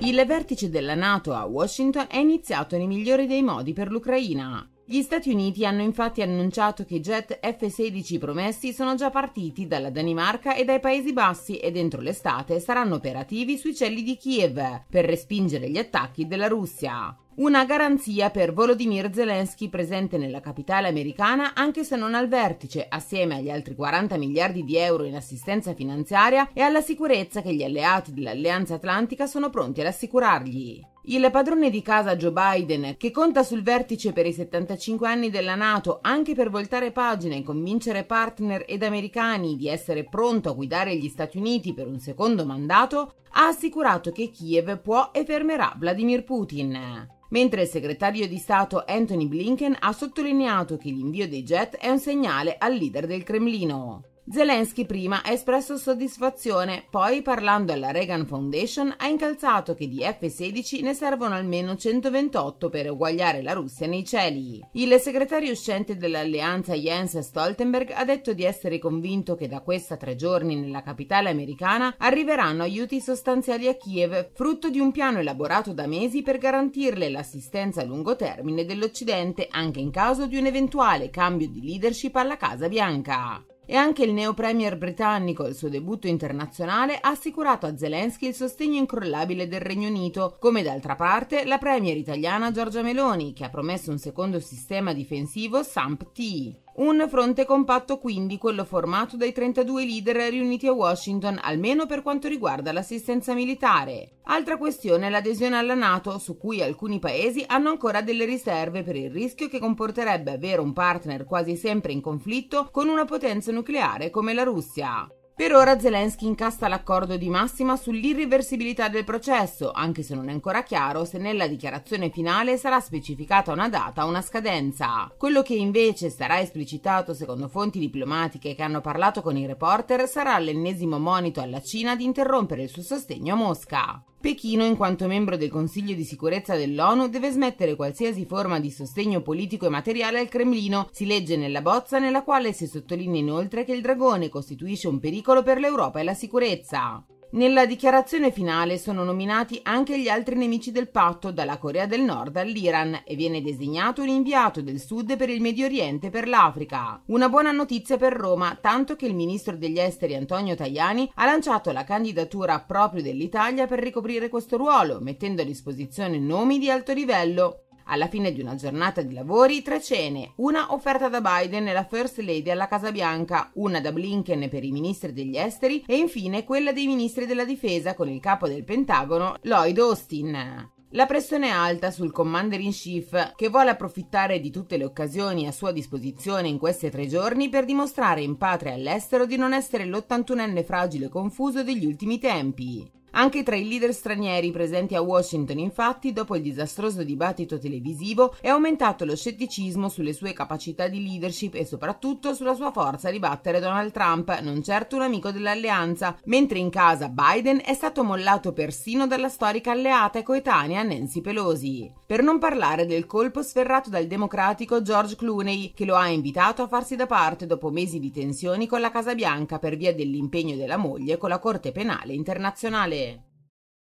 Il vertice della NATO a Washington è iniziato nei migliori dei modi per l'Ucraina. Gli Stati Uniti hanno infatti annunciato che i jet F-16 promessi sono già partiti dalla Danimarca e dai Paesi Bassi e entro l'estate saranno operativi sui cieli di Kiev per respingere gli attacchi della Russia. Una garanzia per Volodymyr Zelensky presente nella capitale americana anche se non al vertice, assieme agli altri 40 miliardi di euro in assistenza finanziaria e alla sicurezza che gli alleati dell'Alleanza Atlantica sono pronti ad assicurargli. Il padrone di casa Joe Biden, che conta sul vertice per i 75 anni della Nato anche per voltare pagina e convincere partner ed americani di essere pronto a guidare gli Stati Uniti per un secondo mandato, ha assicurato che Kiev può e fermerà Vladimir Putin mentre il segretario di Stato Anthony Blinken ha sottolineato che l'invio dei jet è un segnale al leader del Cremlino. Zelensky prima ha espresso soddisfazione, poi parlando alla Reagan Foundation ha incalzato che di F-16 ne servono almeno 128 per uguagliare la Russia nei cieli. Il segretario uscente dell'alleanza Jens Stoltenberg ha detto di essere convinto che da questa tre giorni nella capitale americana arriveranno aiuti sostanziali a Kiev, frutto di un piano elaborato da mesi per garantirle l'assistenza a lungo termine dell'Occidente anche in caso di un eventuale cambio di leadership alla Casa Bianca. E anche il neo premier britannico, al suo debutto internazionale, ha assicurato a Zelensky il sostegno incrollabile del Regno Unito, come d'altra parte la premier italiana Giorgia Meloni, che ha promesso un secondo sistema difensivo SAMP-T. Un fronte compatto quindi quello formato dai 32 leader riuniti a Washington, almeno per quanto riguarda l'assistenza militare. Altra questione è l'adesione alla Nato, su cui alcuni paesi hanno ancora delle riserve per il rischio che comporterebbe avere un partner quasi sempre in conflitto con una potenza nucleare come la Russia. Per ora Zelensky incassa l'accordo di massima sull'irreversibilità del processo, anche se non è ancora chiaro se nella dichiarazione finale sarà specificata una data o una scadenza. Quello che invece sarà esplicitato secondo fonti diplomatiche che hanno parlato con i reporter sarà l'ennesimo monito alla Cina di interrompere il suo sostegno a Mosca. Pechino, in quanto membro del Consiglio di sicurezza dell'ONU, deve smettere qualsiasi forma di sostegno politico e materiale al Cremlino, si legge nella bozza nella quale si sottolinea inoltre che il dragone costituisce un pericolo per l'Europa e la sicurezza. Nella dichiarazione finale sono nominati anche gli altri nemici del patto, dalla Corea del Nord all'Iran, e viene designato un inviato del Sud per il Medio Oriente e per l'Africa. Una buona notizia per Roma, tanto che il ministro degli esteri Antonio Tajani ha lanciato la candidatura proprio dell'Italia per ricoprire questo ruolo, mettendo a disposizione nomi di alto livello. Alla fine di una giornata di lavori, tre cene, una offerta da Biden e la First Lady alla Casa Bianca, una da Blinken per i ministri degli esteri e infine quella dei ministri della difesa con il capo del Pentagono, Lloyd Austin. La pressione è alta sul commander in chief che vuole approfittare di tutte le occasioni a sua disposizione in questi tre giorni per dimostrare in patria e all'estero di non essere l'81enne fragile e confuso degli ultimi tempi. Anche tra i leader stranieri presenti a Washington, infatti, dopo il disastroso dibattito televisivo, è aumentato lo scetticismo sulle sue capacità di leadership e soprattutto sulla sua forza di battere Donald Trump, non certo un amico dell'alleanza, mentre in casa Biden è stato mollato persino dalla storica alleata e coetanea Nancy Pelosi. Per non parlare del colpo sferrato dal democratico George Clooney, che lo ha invitato a farsi da parte dopo mesi di tensioni con la Casa Bianca per via dell'impegno della moglie con la Corte Penale Internazionale.